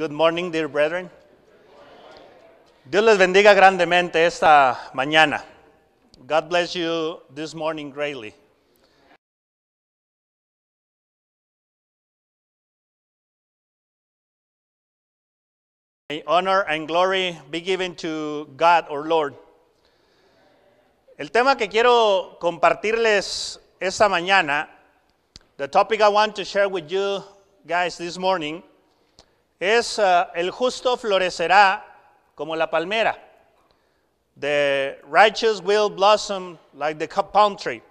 Good morning, dear brethren. Dios les bendiga grandemente esta mañana. God bless you this morning greatly. May honor and glory be given to God or Lord. El tema que quiero compartirles esta mañana, the topic I want to share with you guys this morning es eh, el justo florecerá como la palmera. The righteous will blossom like the palm tree.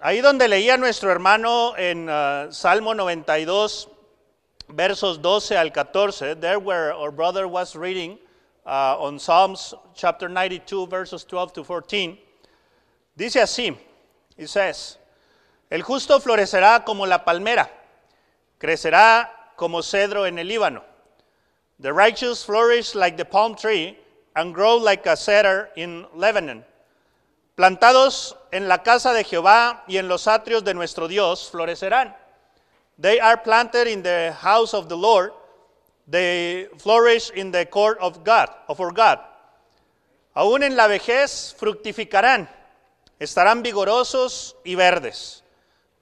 Ahí donde leía nuestro hermano en eh, Salmo 92, versos 12 al 14, there where our brother was reading uh, on Psalms chapter 92, verses 12 to 14, dice así, it says, el justo florecerá como la palmera, crecerá como cedro en el Líbano. The righteous flourish like the palm tree and grow like a cedar in Lebanon. Plantados en la casa de Jehová y en los atrios de nuestro Dios florecerán. They are planted in the house of the Lord. They flourish in the court of God, of our God. Aún en la vejez fructificarán, estarán vigorosos y verdes.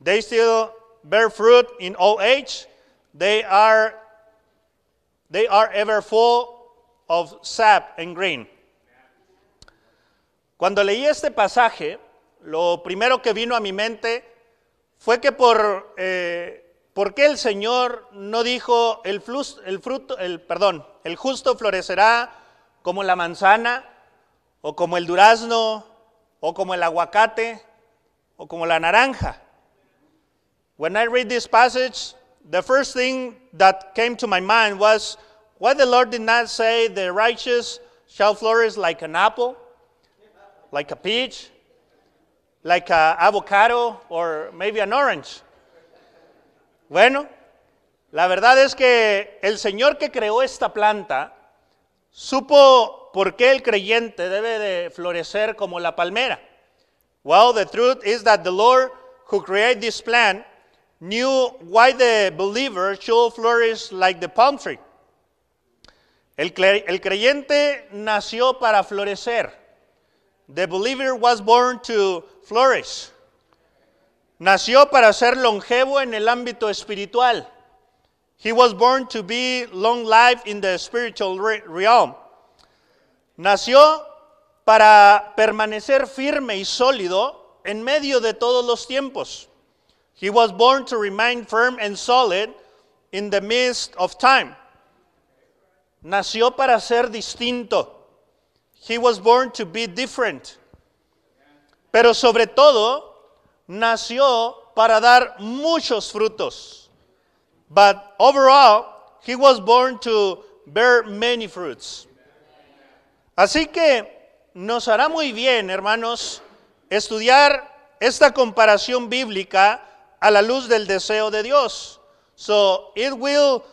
They still bear fruit in old age They are, they are ever full of sap and green. Cuando leí este pasaje, lo primero que vino a mi mente fue que por, eh, qué el Señor no dijo el, el fruto, el, perdón, el justo florecerá como la manzana, o como el durazno, o como el aguacate, o como la naranja? When I read this passage, the first thing that came to my mind was why the Lord did not say the righteous shall flourish like an apple, like a peach, like an avocado, or maybe an orange. Bueno, la verdad es que el Señor que creó esta planta supo por qué el creyente debe de florecer como la palmera. Well, the truth is that the Lord who created this plant knew why the believer should flourish like the palm tree. El, el creyente nació para florecer. The believer was born to flourish. Nació para ser longevo en el ámbito espiritual. He was born to be long life in the spiritual realm. Nació para permanecer firme y sólido en medio de todos los tiempos. He was born to remain firm and solid in the midst of time. Nació para ser distinto. He was born to be different. Pero sobre todo, nació para dar muchos frutos. But overall, he was born to bear many fruits. Así que nos hará muy bien, hermanos, estudiar esta comparación bíblica a la luz del deseo de Dios. So it will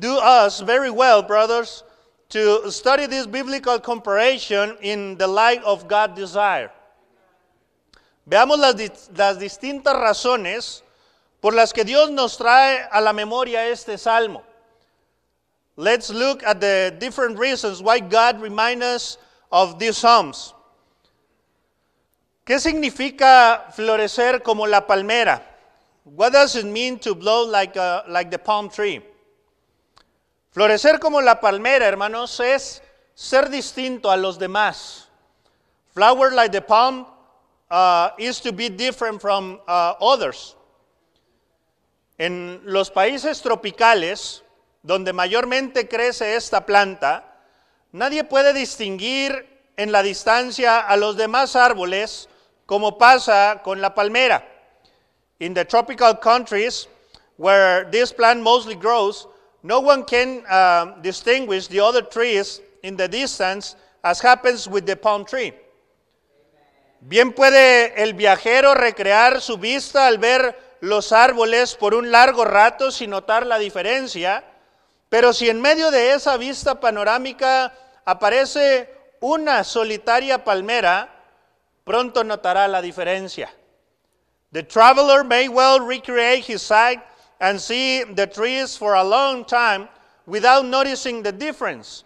do us very well, brothers, to study this biblical comparison in the light of God's desire. Veamos las, las distintas razones por las que Dios nos trae a la memoria este salmo. Let's look at the different reasons why God reminds us of these psalms. ¿Qué significa florecer como la palmera? What does it mean to blow like, uh, like the palm tree? Florecer como la palmera, hermanos, es ser distinto a los demás. Flower like the palm uh, is to be different from uh, others. En los países tropicales, donde mayormente crece esta planta, nadie puede distinguir en la distancia a los demás árboles como pasa con la palmera. In the tropical countries where this plant mostly grows, no one can um, distinguish the other trees in the distance as happens with the palm tree. Bien puede el viajero recrear su vista al ver los árboles por un largo rato sin notar la diferencia, pero si en medio de esa vista panorámica aparece una solitaria palmera, pronto notará la diferencia. The traveler may well recreate his sight and see the trees for a long time without noticing the difference.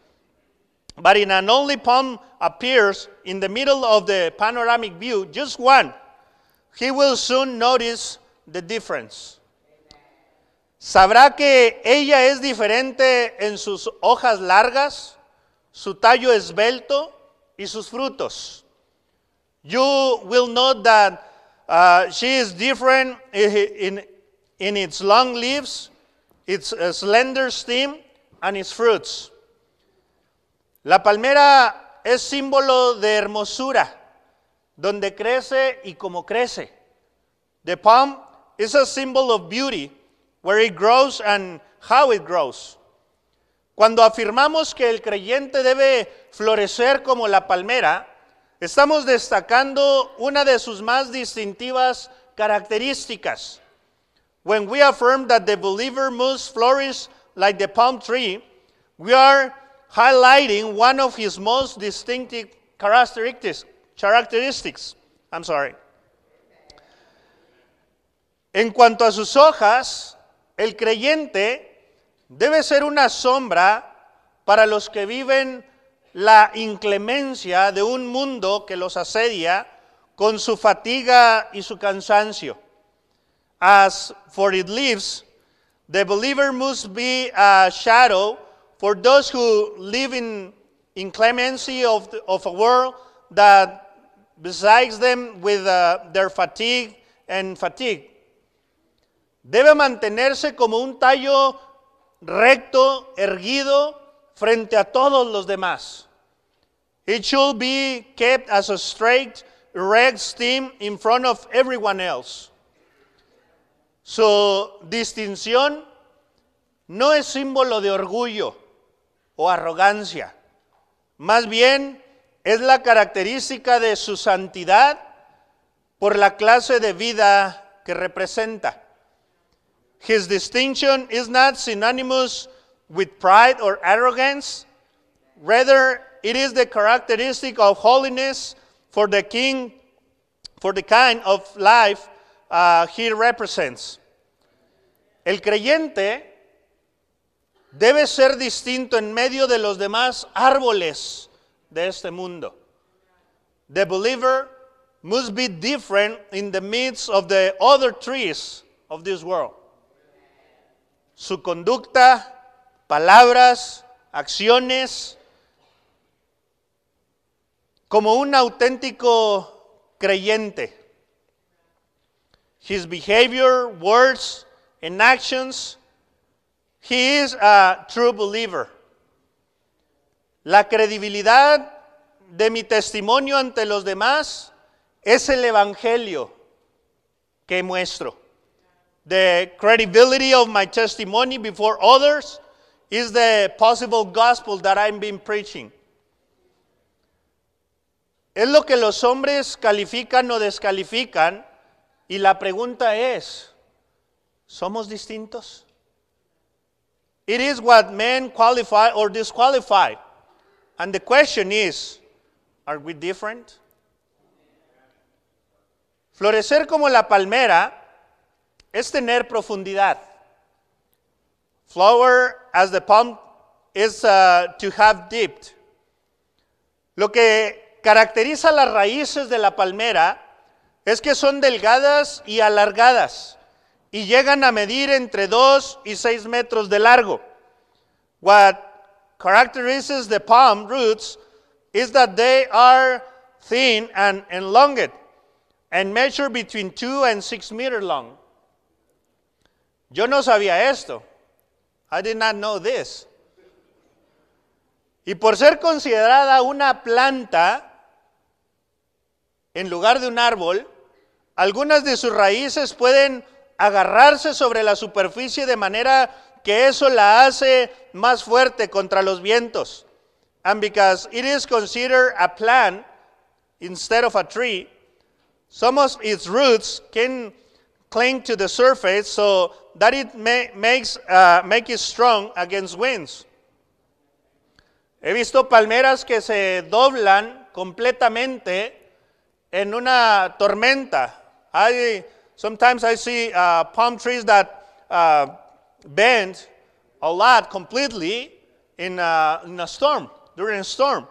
But in an only palm appears in the middle of the panoramic view, just one, he will soon notice the difference. Sabrá que ella es diferente en sus hojas largas, su tallo esbelto y sus frutos. You will know that Uh, she is different in, in, its long leaves, its uh, slender stem, and its fruits. La palmera es símbolo de hermosura, donde crece y como crece. The palm is a symbol of beauty, where it grows and how it grows. Cuando afirmamos que el creyente debe florecer como la palmera, Estamos destacando una de sus más distintivas características. When we affirm that the believer must flourish like the palm tree, we are highlighting one of his most distinctive characteristics. I'm sorry. En cuanto a sus hojas, el creyente debe ser una sombra para los que viven la inclemencia de un mundo que los asedia con su fatiga y su cansancio. As for it lives, the believer must be a shadow for those who live in inclemency of, of a world that besides them with uh, their fatigue and fatigue. Debe mantenerse como un tallo recto, erguido, frente a todos los demás. It should be kept as a straight, red steam in front of everyone else. Su distinción no es símbolo de orgullo o arrogancia. Más bien es la característica de su santidad por la clase de vida que representa. His distinction is not synonymous with pride or arrogance. Rather, it is the characteristic of holiness for the king, for the kind of life uh, he represents. El creyente debe ser distinto en medio de los demás árboles de este mundo. The believer must be different in the midst of the other trees of this world. Su conducta, palabras, acciones, como un auténtico creyente. His behavior, words, and actions, he is a true believer. La credibilidad de mi testimonio ante los demás es el evangelio que muestro. The credibility of my testimony before others is the possible gospel that I've been preaching. Es lo que los hombres califican o descalifican y la pregunta es, ¿somos distintos? It is what men qualify or disqualify. And the question is, are we different? Florecer como la palmera es tener profundidad. Flower as the palm is uh, to have dipped. Lo que caracteriza las raíces de la palmera es que son delgadas y alargadas y llegan a medir entre 2 y 6 metros de largo. What characterizes the palm roots is that they are thin and elongated and measure between 2 and 6 meters long. Yo no sabía esto. I did not know this. Y por ser considerada una planta en lugar de un árbol, algunas de sus raíces pueden agarrarse sobre la superficie de manera que eso la hace más fuerte contra los vientos. And because it is considered a plant instead of a tree, some of its roots can cling to the surface so that it may, makes, uh, make it strong against winds. He visto palmeras que se doblan completamente en una tormenta. I, sometimes I see uh, palm trees that uh, bend a lot completely in a, uh, in a storm, during a storm.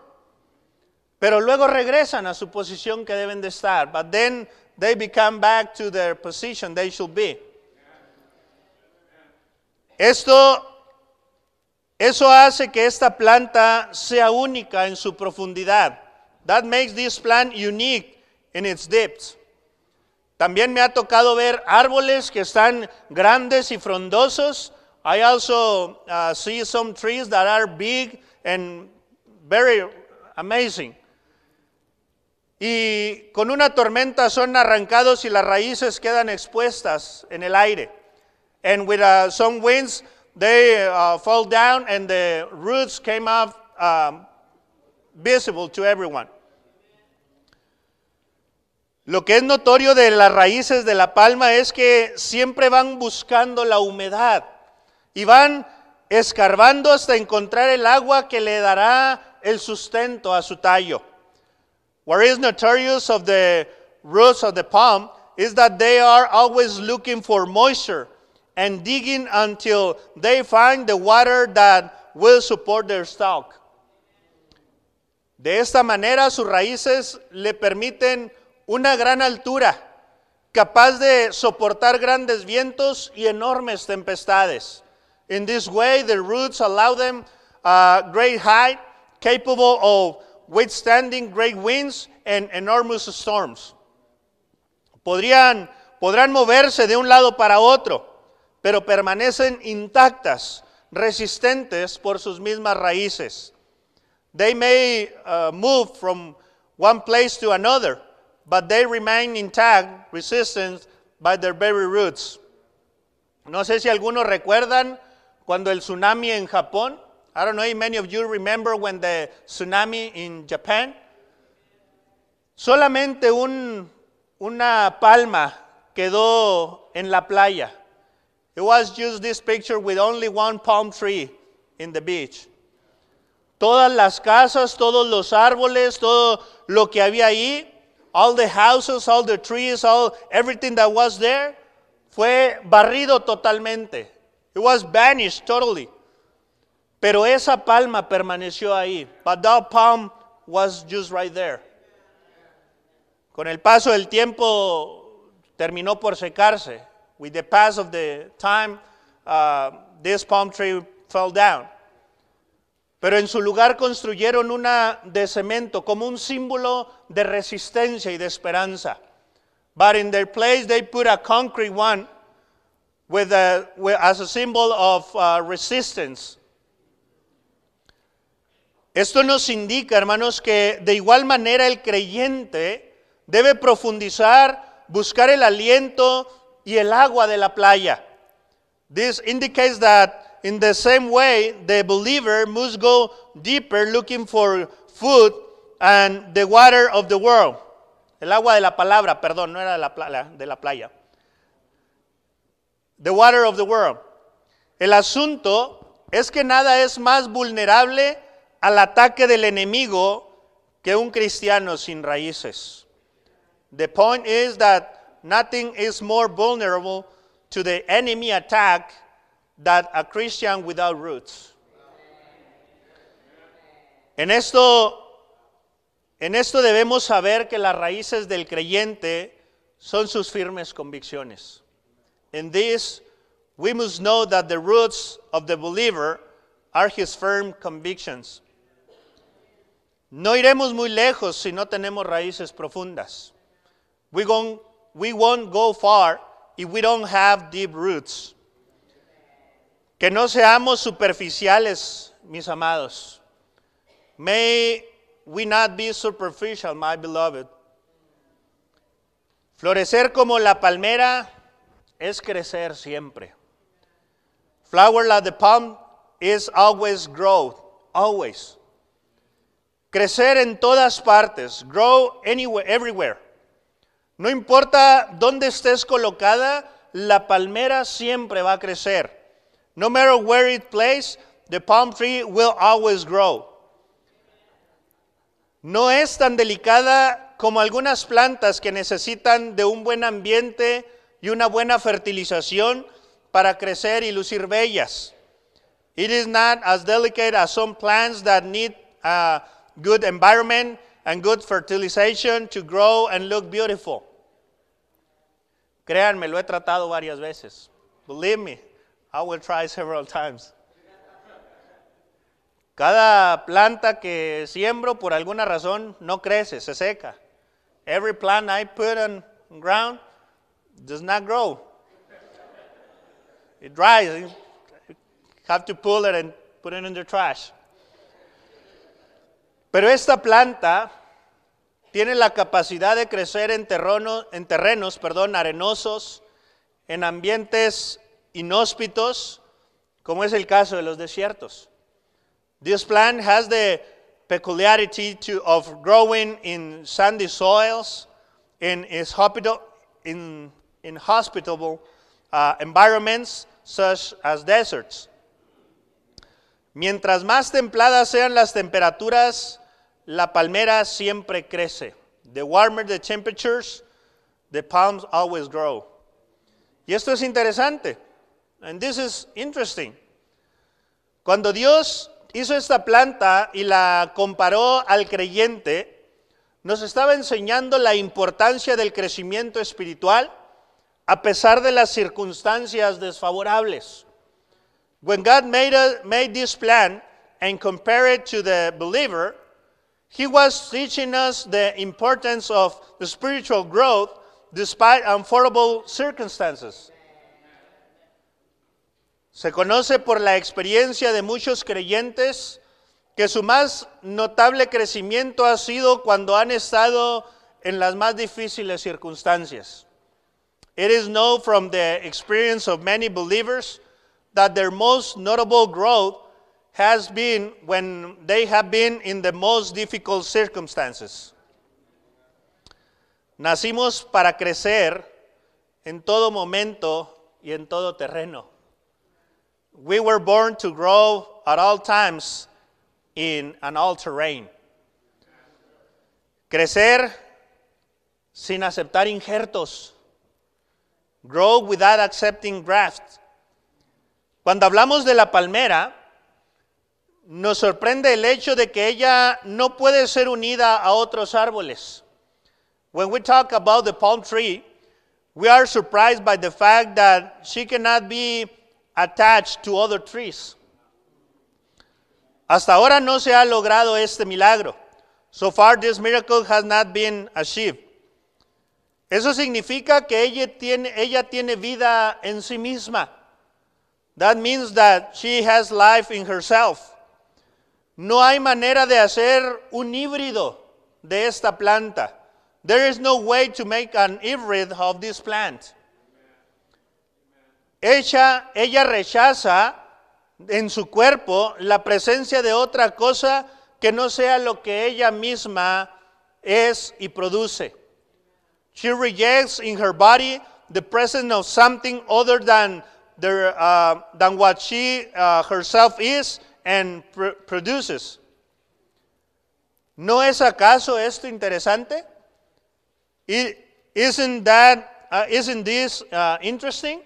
Pero luego regresan a su posición que deben de estar. But then they become back to their position they should be. Esto, eso hace que esta planta sea única en su profundidad. That makes this plant unique in its depths. También me ha tocado ver árboles que están grandes y frondosos. I also uh, see some trees that are big and very amazing. y con una tormenta son arrancados y las raíces quedan expuestas en el aire. And with uh, some winds, they uh, fall down and the roots came up um, visible to everyone. Lo que es notorio de las raíces de la palma es que siempre van buscando la humedad y van escarbando hasta encontrar el agua que le dará el sustento a su tallo. What is notorious of the roots of the palm is that they are always looking for moisture and digging until they find the water that will support their stalk. De esta manera sus raíces le permiten una gran altura, capaz de soportar grandes vientos y enormes tempestades. In this way, the roots allow them a great height, capable of withstanding great winds and enormous storms. Podrían, podrán moverse de un lado para otro, pero permanecen intactas, resistentes por sus mismas raíces. They may uh, move from one place to another, but they remain intact, resistant by their very roots. No sé si algunos recuerdan cuando el tsunami en Japón I don't know if many of you remember when the tsunami in Japan. Solamente un, una palma quedó en la playa. It was just this picture with only one palm tree in the beach. Todas las casas, todos los árboles, todo lo que había ahí, all the houses, all the trees, all everything that was there, fue barrido totalmente. It was banished totally. Pero esa palma permaneció ahí. But that palm was just right there. Con el paso del tiempo terminó por secarse. With the pass of the time, uh, this palm tree fell down. Pero en su lugar construyeron una de cemento como un símbolo de resistencia y de esperanza. But in their place they put a concrete one with a, as a symbol of uh, resistance esto nos indica, hermanos, que de igual manera el creyente debe profundizar, buscar el aliento y el agua de la playa. This indicates that in the same way the believer must go deeper looking for food and the water of the world. El agua de la palabra, perdón, no era de la, playa, de la playa. The water of the world. El asunto es que nada es más vulnerable al ataque del enemigo que un cristiano sin raíces. The point is that nothing is more vulnerable to the enemy attack than a Christian without roots. En esto, en esto debemos saber que las raíces del creyente son sus firmes convicciones. In this, we must know that the roots of the believer are his firm convictions. No iremos muy lejos si no tenemos raíces profundas. We, won't go far if we don't have deep roots. Que no seamos superficiales, mis amados. May we not be superficial, my beloved. Florecer como la palmera es crecer siempre. Flower like the palm is always growth, always crecer en todas partes, grow anywhere, everywhere. No importa dónde estés colocada, la palmera siempre va a crecer. No matter where it plays, the palm tree will always grow. No es tan delicada como algunas plantas que necesitan de un buen ambiente y una buena fertilización para crecer y lucir bellas. It is not as delicate as some plants that need a uh, good environment and good fertilization to grow and look beautiful. Créanme, lo he tratado varias veces. Believe me, I will try several times. Cada planta que siembro por alguna razón no crece, se seca. Every plant I put on ground does not grow. It dries. You have to pull it and put it in the trash. Pero esta planta tiene la capacidad de crecer en, en terrenos arenosos, en ambientes inhóspitos, como es el caso de los desiertos. This plant has the peculiarity to, of growing in sandy soils, in hospitable, in, in uh, environments such as deserts. Mientras más templadas sean las temperaturas, la palmera siempre crece. The warmer the temperatures, the palms always grow. Y esto es interesante. And this is interesting. Cuando Dios hizo esta planta y la comparó al creyente, nos estaba enseñando la importancia del crecimiento espiritual a pesar de las circunstancias desfavorables. When God made, made this plan and compared it to the believer, He was teaching us the importance of the spiritual growth despite unfavorable circumstances. Se conoce por la experiencia de muchos creyentes que su más notable crecimiento ha sido cuando han estado en las más difíciles circunstancias. It is known from the experience of many believers that their most notable growth has been when they have been in the most difficult circumstances. Nacimos para crecer en todo momento y en todo terreno. We were born to grow at all times in an all terrain. Crecer sin aceptar injertos. Grow without accepting graft. Cuando hablamos de la palmera, nos sorprende el hecho de que ella no puede ser unida a otros árboles. When we talk about the palm tree, we are surprised by the fact that she cannot be attached to other trees. Hasta ahora no se ha logrado este milagro. So far this miracle has not been achieved. Eso significa que ella tiene, ella tiene vida en sí misma. That means that she has life in herself. No hay manera de hacer un híbrido de esta planta. There is no way to make an hybrid of this plant. Ella, ella rechaza en su cuerpo la presencia de otra cosa que no sea lo que ella misma es y produce. She rejects in her body the presence of something other than, uh, than what she uh, herself is and produces. ¿No es acaso esto interesante? isn't that, uh, isn't this uh, interesting?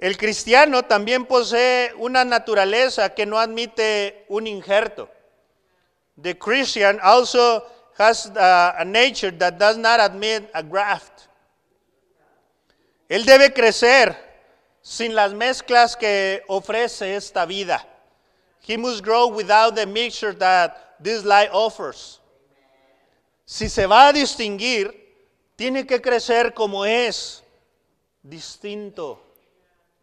El cristiano también posee una naturaleza que no admite un injerto. The Christian also has una uh, a nature that does not admit a graft. Él debe crecer sin las mezclas que ofrece esta vida. He must grow without the mixture that this life offers. Si se va a distinguir, tiene que crecer como es, distinto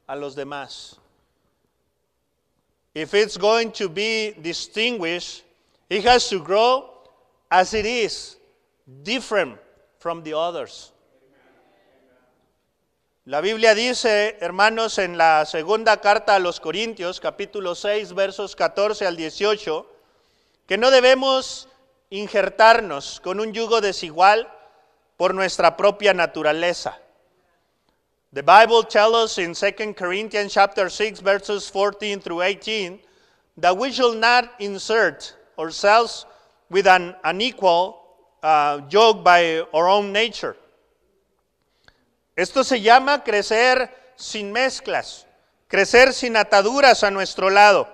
a los demás. If it's going to be distinguished, it has to grow as it is, different from the others. La Biblia dice, hermanos, en la segunda carta a los Corintios, capítulo 6, versos 14 al 18, que no debemos injertarnos con un yugo desigual por nuestra propia naturaleza. The Bible tells us in 2 Corinthians chapter 6 verses 14 through 18 that we shall not insert ourselves with an unequal nuestra uh, yoke by our own nature. Esto se llama crecer sin mezclas, crecer sin ataduras a nuestro lado.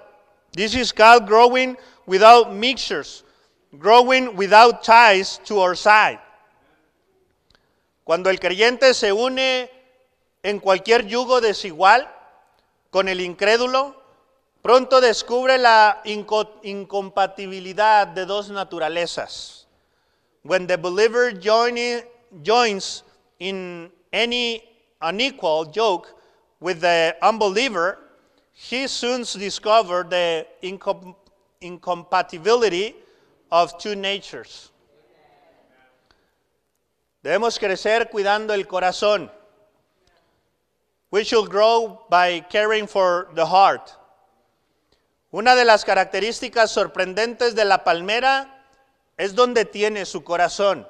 This is called growing without mixtures, growing without ties to our side. Cuando el creyente se une en cualquier yugo desigual con el incrédulo, pronto descubre la incompatibilidad de dos naturalezas. When the believer joins in any unequal joke with the unbeliever, he soon discovered the incom incompatibility of two natures. Debemos crecer cuidando el corazón. We should grow by caring for the heart. Una de las características sorprendentes de la palmera es donde tiene su corazón.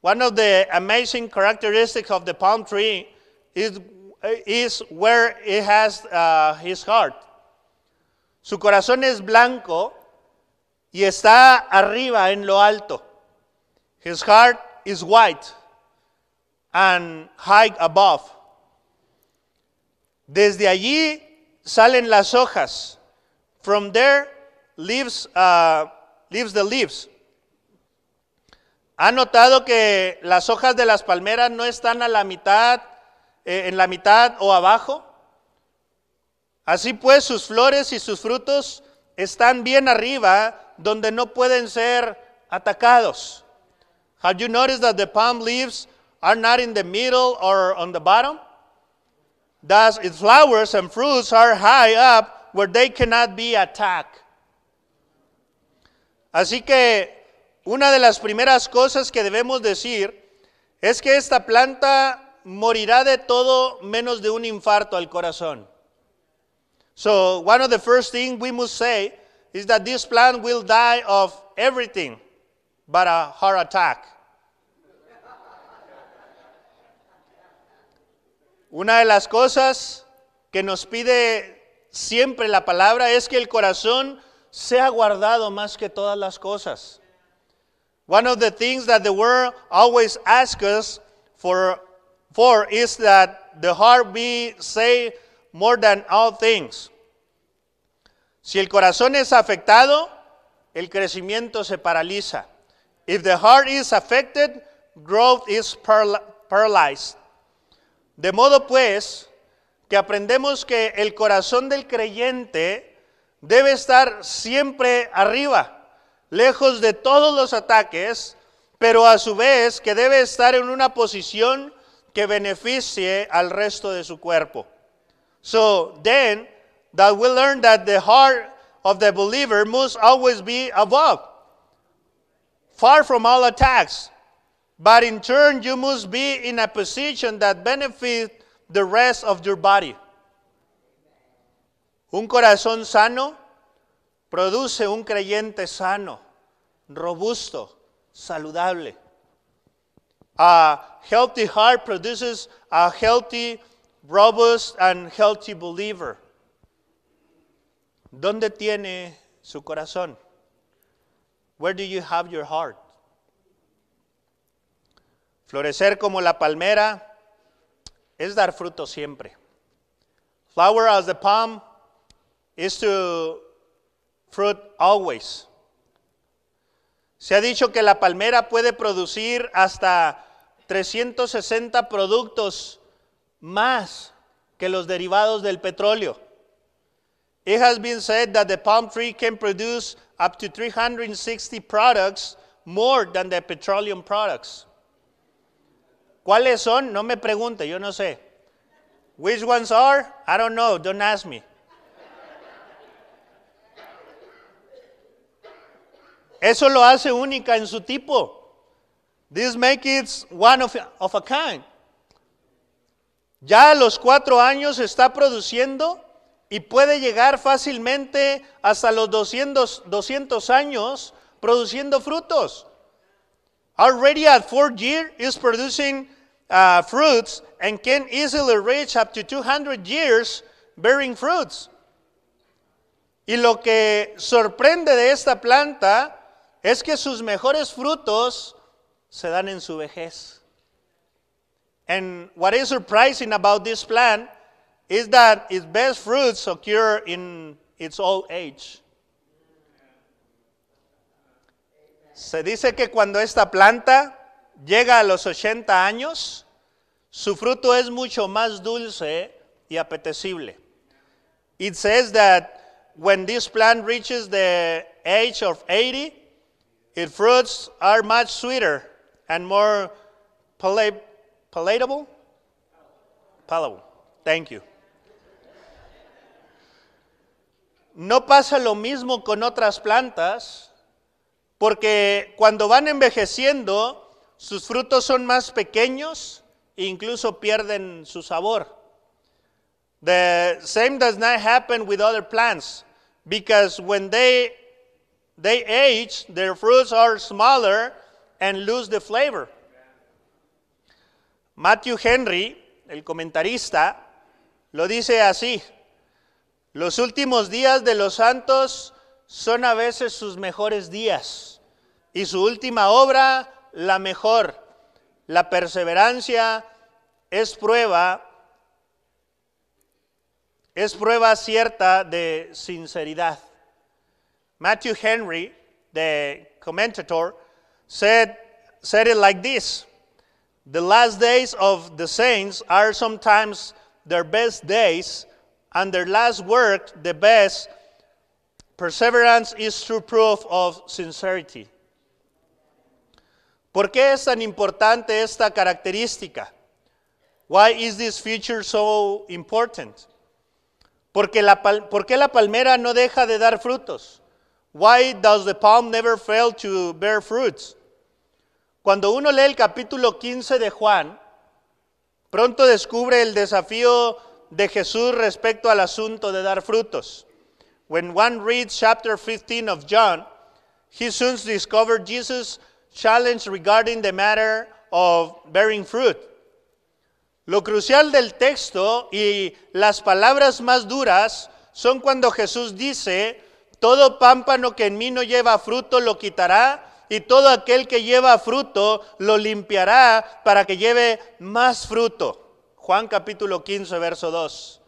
One of the amazing characteristics of the palm tree is, is where it has uh, his heart. Su corazón es blanco y está arriba en lo alto. His heart is white and high above. Desde allí salen las hojas. From there leaves uh, the leaves. ¿Ha notado que las hojas de las palmeras no están a la mitad, eh, en la mitad o abajo? Así pues, sus flores y sus frutos están bien arriba, donde no pueden ser atacados. Have you noticed that the palm leaves are not in the middle or on the bottom? Thus, its flowers and fruits are high up where they cannot be attacked. Así que una de las primeras cosas que debemos decir es que esta planta morirá de todo menos de un infarto al corazón. So, one of the first things we must say is that this plant will die of everything but a heart attack. Una de las cosas que nos pide siempre la palabra es que el corazón sea guardado más que todas las cosas. One of the things that the world always asks us for, for is that the heart be saved more than all things. Si el corazón es afectado, el crecimiento se paraliza. If the heart is affected, growth is paralyzed. De modo pues que aprendemos que el corazón del creyente debe estar siempre arriba lejos de todos los ataques, pero a su vez que debe estar en una posición que beneficie al resto de su cuerpo. So then, that we learn that the heart of the believer must always be above, far from all attacks. But in turn, you must be in a position that benefits the rest of your body. Un corazón sano produce un creyente sano, robusto, saludable. A healthy heart produces a healthy, robust and healthy believer. ¿Dónde tiene su corazón? Where do you have your heart? Florecer como la palmera es dar fruto siempre. Flower as the palm is to fruit always. Se ha dicho que la palmera puede producir hasta 360 productos más que los derivados del petróleo. It has been said that the palm tree can produce up to 360 products more than the petroleum products. ¿Cuáles son? No me pregunte, yo no sé. Which ones are? I don't know, don't ask me. Eso lo hace única en su tipo. This makes it one of, a kind. Ya a los cuatro años está produciendo y puede llegar fácilmente hasta los 200, 200 años produciendo frutos. Already at four years is producing uh, fruits and can easily reach up to 200 years bearing fruits. Y lo que sorprende de esta planta es que sus mejores frutos se dan en su vejez. And what is surprising about this plant is that its best fruits occur in its old age. Se dice que cuando esta planta llega a los 80 años, su fruto es mucho más dulce y apetecible. It says that when this plant reaches the age of 80, Its fruits are much sweeter and more palatable. Palatable. Thank you. No pasa lo mismo con otras plantas, porque cuando van envejeciendo, sus frutos son más pequeños e incluso pierden su sabor. The same does not happen with other plants, because when they They age, their fruits are smaller and lose the flavor. Matthew Henry, el comentarista, lo dice así. Los últimos días de los santos son a veces sus mejores días y su última obra la mejor. La perseverancia es prueba es prueba cierta de sinceridad. Matthew Henry, the commentator, said, said it like this The last days of the saints are sometimes their best days, and their last work the best. Perseverance is true proof of sincerity. ¿Por qué es tan importante esta característica? Why is this feature so important? Porque la, ¿Por qué la palmera no deja de dar frutos? Why does the palm never fail to bear fruits? Cuando uno lee el capítulo 15 de Juan, pronto descubre el desafío de Jesús respecto al asunto de dar frutos. When one reads chapter 15 of John, he soon discovers Jesus' challenge regarding the matter of bearing fruit. Lo crucial del texto y las palabras más duras son cuando Jesús dice Todo pámpano que en mí no lleva fruto lo quitará, y todo aquel que lleva fruto lo limpiará para que lleve más fruto. Juan capítulo 15, verso 2.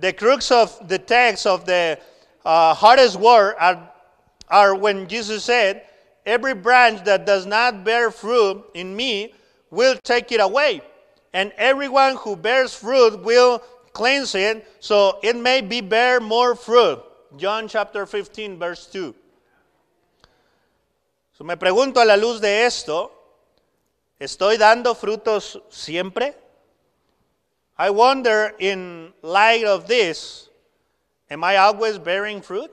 The crux of the text of the uh, hardest word are, are when Jesus said, Every branch that does not bear fruit in me will take it away, and everyone who bears fruit will cleanse it so it may be bear more fruit. John chapter 15, verse 2. So me pregunto a la luz de esto, ¿estoy dando frutos siempre? I wonder in light of this, am I always bearing fruit?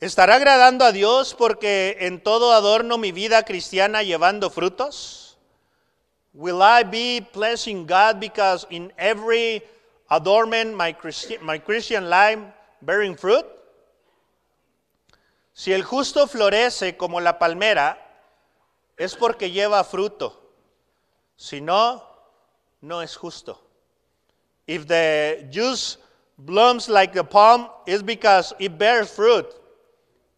¿Estará agradando a Dios porque en todo adorno mi vida cristiana llevando frutos? Will I be pleasing God because in every Adormen my, my Christian life bearing fruit? Si el justo florece como la palmera, es porque lleva fruto. Si no, no es justo. If the juice blooms like the palm, it's because it bears fruit.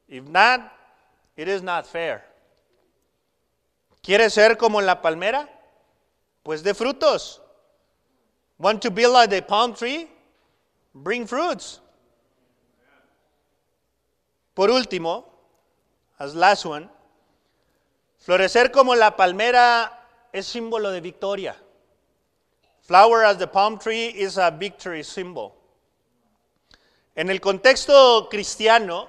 If not, it is not fair. ¿Quieres ser como la palmera? Pues de frutos. Want to be like the palm tree? Bring fruits. Por último, as last one, florecer como la palmera es símbolo de victoria. Flower as the palm tree is a victory symbol. En el contexto cristiano,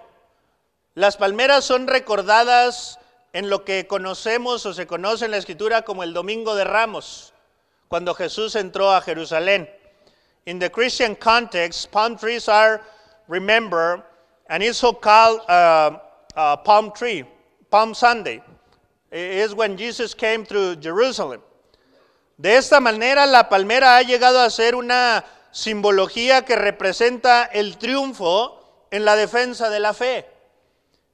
las palmeras son recordadas en lo que conocemos o se conoce en la escritura como el Domingo de Ramos. cuando Jesús entró a Jerusalén. In the Christian context, palm trees are remembered and it's so called uh, uh, Palm Tree, Palm Sunday. It is when Jesus came through Jerusalem. De esta manera, la palmera ha llegado a ser una simbología que representa el triunfo en la defensa de la fe.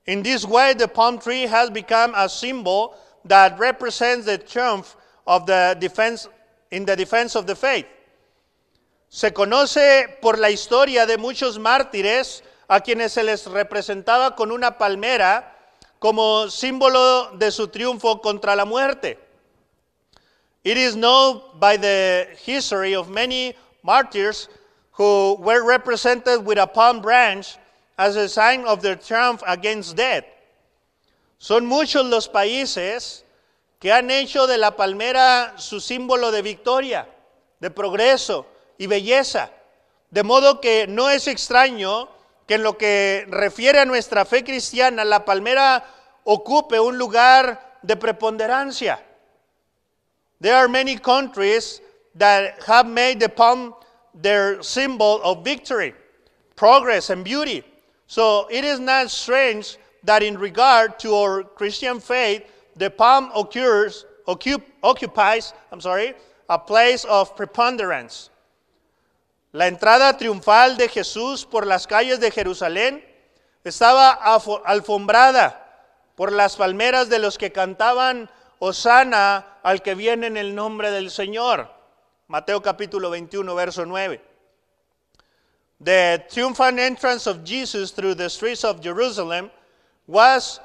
In this way, the palm tree has become a symbol that represents the triumph of the defense in the defense of the faith. Se conoce por la historia de muchos mártires a quienes se les representaba con una palmera como símbolo de su triunfo contra la muerte. It is known by the history of many martyrs who were represented with a palm branch as a sign of their triumph against death. Son muchos los países que han hecho de la palmera su símbolo de victoria, de progreso y belleza. De modo que no es extraño que en lo que refiere a nuestra fe cristiana, la palmera ocupe un lugar de preponderancia. There are many countries that have made the palm their symbol of victory, progress, and beauty. So it is not strange that in regard to our Christian faith, the palm occurs, occup, occupies I'm sorry, a place of preponderance. La entrada triunfal de Jesús por las calles de Jerusalén estaba alfombrada por las palmeras de los que cantaban Hosanna al que viene en el nombre del Señor. Mateo capítulo 21, verso 9. The triumphant entrance of Jesus through the streets of Jerusalem was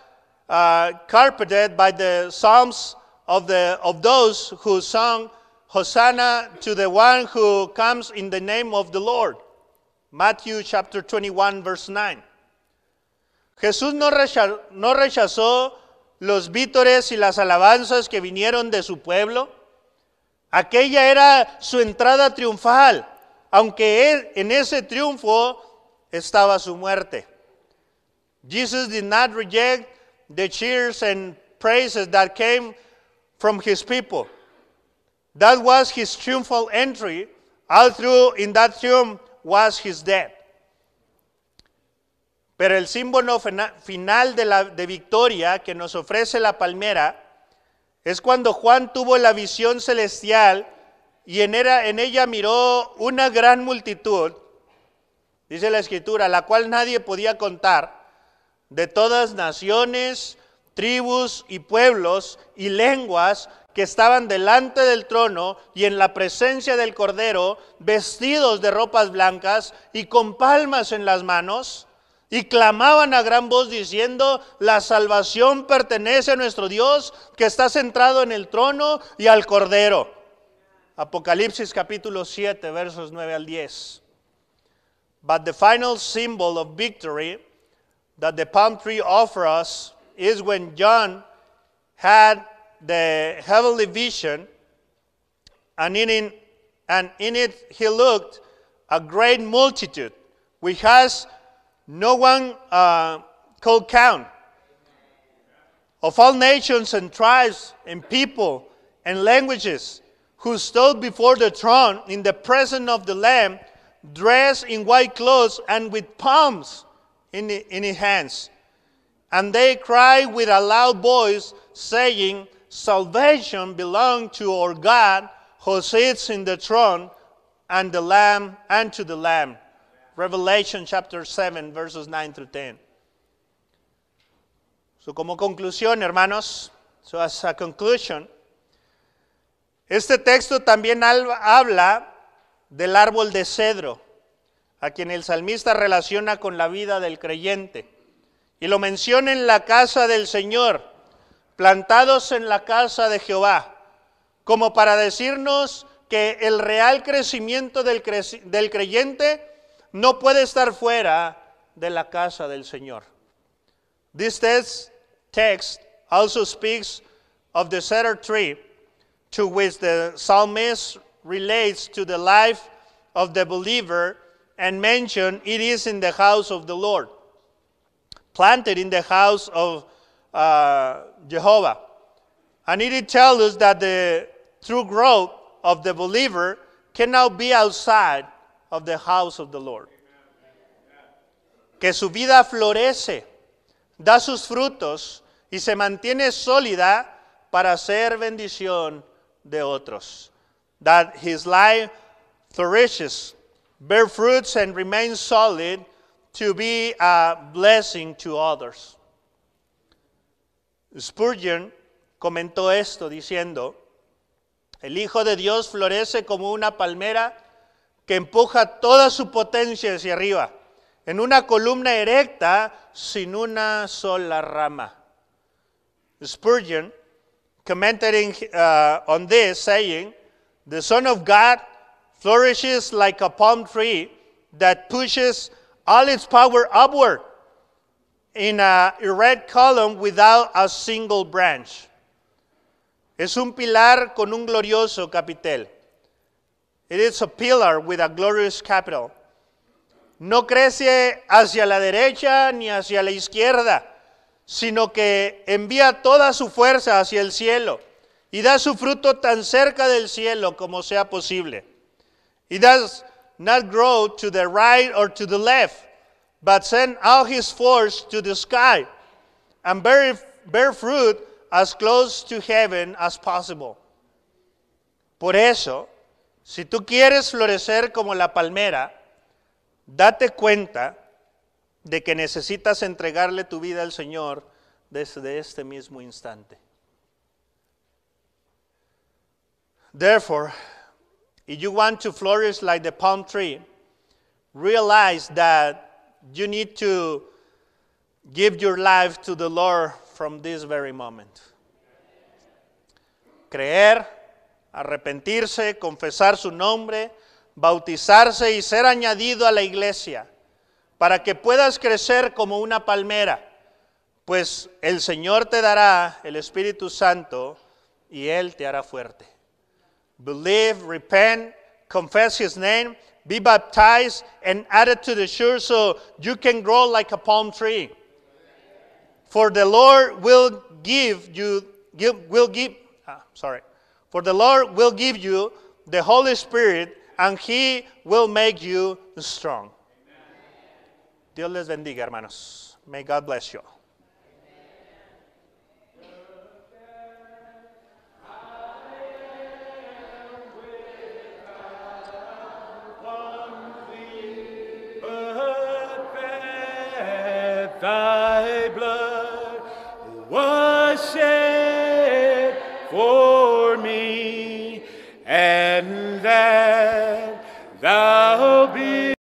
Uh, carpeted by the psalms of, the, of those who sung Hosanna to the one who comes in the name of the Lord. Matthew chapter 21, verse 9. Jesús no rechazó, no rechazó los vítores y las alabanzas que vinieron de su pueblo. Aquella era su entrada triunfal, aunque él, en ese triunfo estaba su muerte. Jesus did not reject the cheers and praises that came from his people. That was his triumphal entry. All through in that tomb was his death. Pero el símbolo final de, la, de victoria que nos ofrece la palmera es cuando Juan tuvo la visión celestial y en, era, en ella miró una gran multitud, dice la escritura, la cual nadie podía contar de todas naciones, tribus y pueblos y lenguas que estaban delante del trono y en la presencia del Cordero, vestidos de ropas blancas y con palmas en las manos, y clamaban a gran voz diciendo, la salvación pertenece a nuestro Dios que está centrado en el trono y al Cordero. Apocalipsis capítulo 7, versos 9 al 10. But the final symbol of victory that the palm tree offers us is when John had the heavenly vision, and in, it, and in it he looked a great multitude, which has no one uh, could count, of all nations and tribes and people and languages, who stood before the throne in the presence of the Lamb, dressed in white clothes and with palms in, in his hands. And they cried with a loud voice, saying, Salvation belongs to our God who sits in the throne and the Lamb and to the Lamb. Revelation chapter 7, verses 9 through 10. So, como conclusión, hermanos, so as a conclusion, este texto también habla del árbol de cedro a quien el salmista relaciona con la vida del creyente. Y lo menciona en la casa del Señor, plantados en la casa de Jehová, como para decirnos que el real crecimiento del, creyente no puede estar fuera de la casa del Señor. This text also speaks of the cedar tree to which the psalmist relates to the life of the believer and mention It is in the house of the Lord, planted in the house of uh, Jehovah. And it tells us that the true growth of the believer can now be outside of the house of the Lord. Que su vida florece, da sus frutos y se mantiene sólida para ser bendición de otros. That his life flourishes bear fruits, and remain solid to be a blessing to others. Spurgeon comentó esto diciendo, el Hijo de Dios florece como una palmera que empuja toda su potencia hacia arriba, en una columna erecta sin una sola rama. Spurgeon commented uh, on this, saying, The Son of God flourishes like a palm tree that pushes all its power upward in a red column without a single branch. Es un pilar con un glorioso capitel. It is a pillar with a glorious capital. No crece hacia la derecha ni hacia la izquierda, sino que envía toda su fuerza hacia el cielo y da su fruto tan cerca del cielo como sea posible. He does not grow to the right or to the left, but send out his force to the sky and bear, bear fruit as close to heaven as possible. Por eso, si tú quieres florecer como la palmera, date cuenta de que necesitas entregarle tu vida al Señor desde este mismo instante. Therefore, If you want to flourish like the palm tree, realize that you need to give your life to the Lord from this very moment. Creer, arrepentirse, confesar su nombre, bautizarse y ser añadido a la iglesia para que puedas crecer como una palmera, pues el Señor te dará el Espíritu Santo y Él te hará fuerte. believe, repent, confess his name, be baptized, and added to the sure, so you can grow like a palm tree. For the Lord will give you, give, will give, ah, sorry. For the Lord will give you the Holy Spirit and he will make you strong. Dios les bendiga, hermanos. May God bless you 다